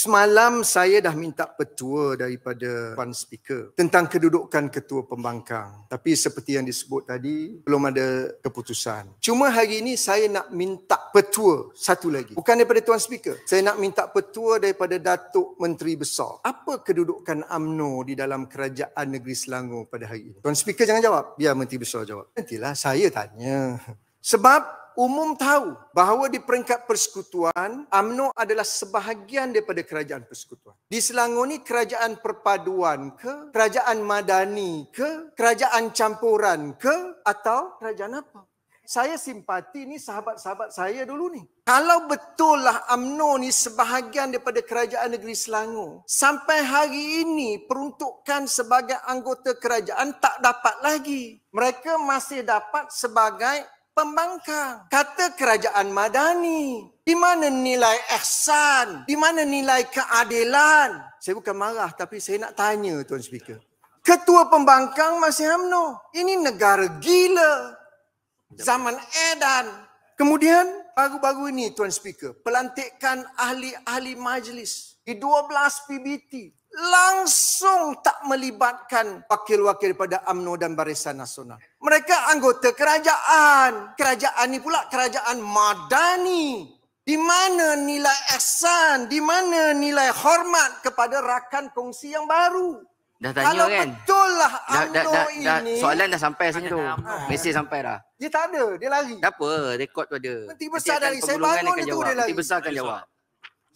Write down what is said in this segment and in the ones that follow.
Semalam saya dah minta petua daripada puan speaker tentang kedudukan ketua pembangkang. Tapi seperti yang disebut tadi, belum ada keputusan. Cuma hari ini saya nak minta petua satu lagi. Bukan daripada tuan speaker. Saya nak minta petua daripada Datuk Menteri Besar. Apa kedudukan AMNO di dalam kerajaan negeri Selangor pada hari ini? Tuan speaker jangan jawab. Biar Menteri Besar jawab. Nantilah saya tanya. Sebab umum tahu bahawa di peringkat persekutuan, UMNO adalah sebahagian daripada kerajaan persekutuan. Di Selangor ni kerajaan perpaduan ke, kerajaan madani ke, kerajaan campuran ke, atau kerajaan apa? Saya simpati ni sahabat-sahabat saya dulu ni. Kalau betul lah UMNO ni sebahagian daripada kerajaan negeri Selangor, sampai hari ini peruntukkan sebagai anggota kerajaan tak dapat lagi. Mereka masih dapat sebagai pembangkang. Kata kerajaan madani. Di mana nilai ihsan? Di mana nilai keadilan? Saya bukan marah tapi saya nak tanya Tuan Speaker. Ketua pembangkang masih UMNO. Ini negara gila. Zaman edan. Kemudian baru-baru ini Tuan Speaker. Pelantikan ahli-ahli majlis. Di 12 PBT langsung tak melibatkan wakil-wakil daripada AMNO dan Barisan Nasional. Mereka anggota kerajaan. Kerajaan ini pula kerajaan madani. Di mana nilai ihsan, di mana nilai hormat kepada rakan kongsi yang baru? Dah tanya Kalau kan? betul lah UMNO dah, dah, ini. soalan dah sampai sini tu. Mesej sampai dah. Dia tak ada, dia lari. Tak apa, rekod tu ada. Nanti besar Nanti dari saya bangun tu dia lari. Nanti besar akan jawab.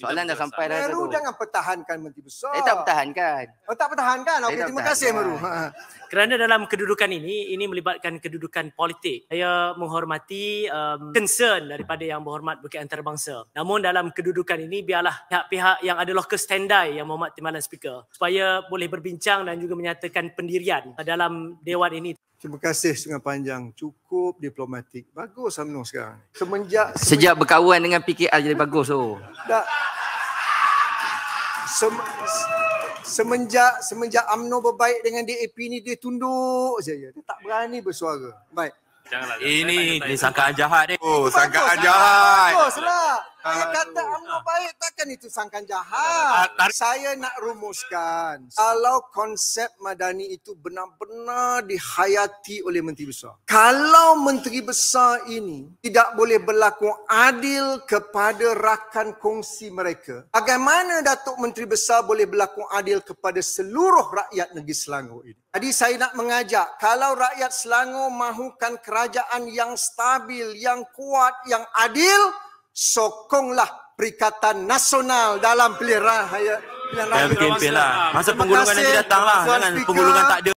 Soalan dah sampai dah. Meru jangan pertahankan Menteri Besar. Eh tak pertahankan. Oh tak pertahankan. Okey terima kasih Meru. Ha, ha. Kerana dalam kedudukan ini, ini melibatkan kedudukan politik. Saya menghormati um, concern daripada yang berhormat Bukit Antarabangsa. Namun dalam kedudukan ini, biarlah pihak-pihak yang ada local standby yang menghormat Timbalan Speaker. Supaya boleh berbincang dan juga menyatakan pendirian dalam Dewan ini. Terima kasih Sungai Panjang. Cukup diplomatik. Bagus Amno sekarang. Semenjak, Sejak berkawan dengan PKR jadi bagus tu. So sem, semenjak semenjak amno berbaik dengan DAP ni dia tunduk saja. Dia tak berani bersuara. Baik. Janganlah. Eh, ini dia sangkaan jahat ni. Oh, sangkaan jahat. Baguslah. Saya kata UMNO ha. baik, takkan itu sangkan jahat. Uh, saya nak rumuskan. Kalau konsep madani itu benar-benar dihayati oleh Menteri Besar. Kalau Menteri Besar ini tidak boleh berlaku adil kepada rakan kongsi mereka. Bagaimana Datuk Menteri Besar boleh berlaku adil kepada seluruh rakyat negeri Selangor ini? Jadi saya nak mengajak, kalau rakyat Selangor mahukan kerajaan yang stabil, yang kuat, yang adil, sokonglah Perikatan Nasional dalam pilihan raya. Dalam pilihan raya. Lah. Masa penggulungan nanti datanglah. Jangan penggulungan tak ada.